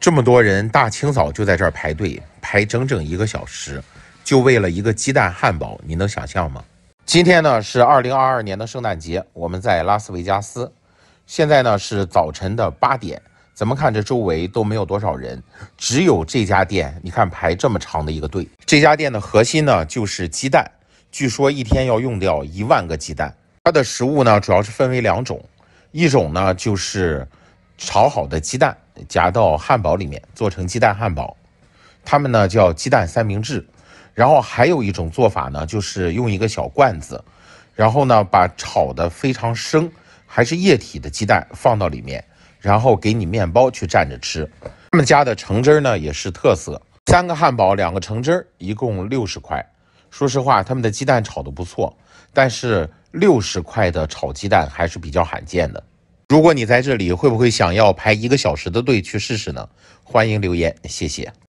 这么多人大清早就在这儿排队排整整一个小时，就为了一个鸡蛋汉堡，你能想象吗？今天呢是二零二二年的圣诞节，我们在拉斯维加斯，现在呢是早晨的八点。咱们看这周围都没有多少人，只有这家店，你看排这么长的一个队。这家店的核心呢就是鸡蛋，据说一天要用掉一万个鸡蛋。它的食物呢主要是分为两种，一种呢就是炒好的鸡蛋。夹到汉堡里面做成鸡蛋汉堡，他们呢叫鸡蛋三明治。然后还有一种做法呢，就是用一个小罐子，然后呢把炒的非常生还是液体的鸡蛋放到里面，然后给你面包去蘸着吃。他们家的橙汁呢也是特色，三个汉堡两个橙汁一共六十块。说实话，他们的鸡蛋炒的不错，但是六十块的炒鸡蛋还是比较罕见的。如果你在这里，会不会想要排一个小时的队去试试呢？欢迎留言，谢谢。